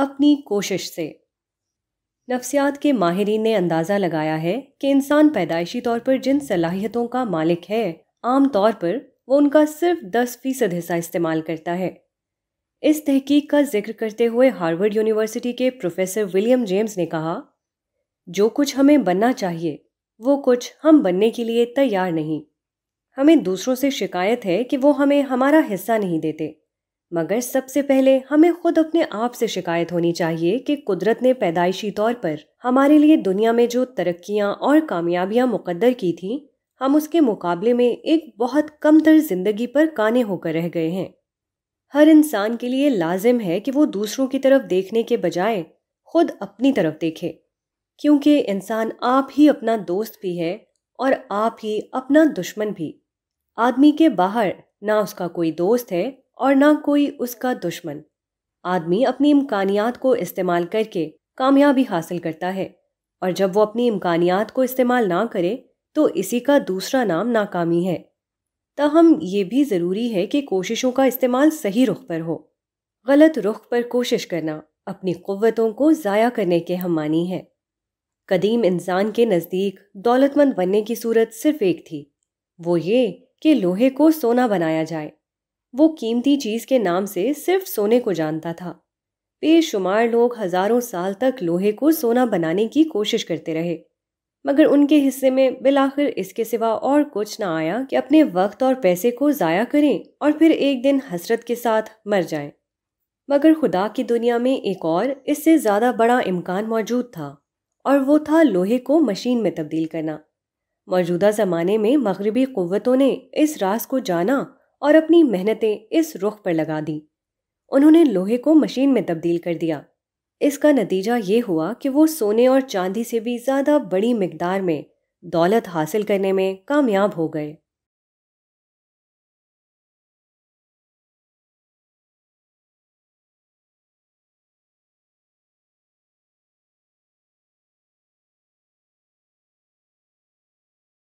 अपनी कोशिश से नफ्सियात के माहरीन ने अंदाज़ा लगाया है कि इंसान पैदाइशी तौर पर जिन सलाहियतों का मालिक है आम तौर पर वो उनका सिर्फ दस फीसद हिस्सा इस्तेमाल करता है इस तहकीक का जिक्र करते हुए हार्वर्ड यूनिवर्सिटी के प्रोफेसर विलियम जेम्स ने कहा जो कुछ हमें बनना चाहिए वो कुछ हम बनने के लिए तैयार नहीं हमें दूसरों से शिकायत है कि वो हमें हमारा हिस्सा नहीं देते मगर सबसे पहले हमें खुद अपने आप से शिकायत होनी चाहिए कि कुदरत ने पैदाइशी तौर पर हमारे लिए दुनिया में जो तरक्कियाँ और कामयाबियाँ मुकद्दर की थीं हम उसके मुकाबले में एक बहुत कम तर जिंदगी पर काने होकर रह गए हैं हर इंसान के लिए लाजिम है कि वो दूसरों की तरफ देखने के बजाय खुद अपनी तरफ देखे क्योंकि इंसान आप ही अपना दोस्त भी है और आप ही अपना दुश्मन भी आदमी के बाहर ना उसका कोई दोस्त है और ना कोई उसका दुश्मन आदमी अपनी इम्कानियात को इस्तेमाल करके कामयाबी हासिल करता है और जब वो अपनी इम्कानियात को इस्तेमाल ना करे तो इसी का दूसरा नाम नाकामी है तहम ये भी ज़रूरी है कि कोशिशों का इस्तेमाल सही रुख पर हो गलत रुख पर कोशिश करना अपनी क़वतों को ज़ाया करने के हम मानी है कदीम इंसान के नज़दीक दौलतमंद बनने की सूरत सिर्फ एक थी वो ये कि लोहे को सोना बनाया जाए वो कीमती चीज़ के नाम से सिर्फ सोने को जानता था बेशुमार लोग हज़ारों साल तक लोहे को सोना बनाने की कोशिश करते रहे मगर उनके हिस्से में बिलाखिर इसके सिवा और कुछ ना आया कि अपने वक्त और पैसे को ज़ाया करें और फिर एक दिन हसरत के साथ मर जाएं। मगर खुदा की दुनिया में एक और इससे ज़्यादा बड़ा इम्कान मौजूद था और वो था लोहे को मशीन में तब्दील करना मौजूदा ज़माने में मगरबी क़वतों ने इस रास को जाना और अपनी मेहनतें इस रुख पर लगा दी उन्होंने लोहे को मशीन में तब्दील कर दिया इसका नतीजा ये हुआ कि वो सोने और चांदी से भी ज़्यादा बड़ी मकदार में दौलत हासिल करने में कामयाब हो गए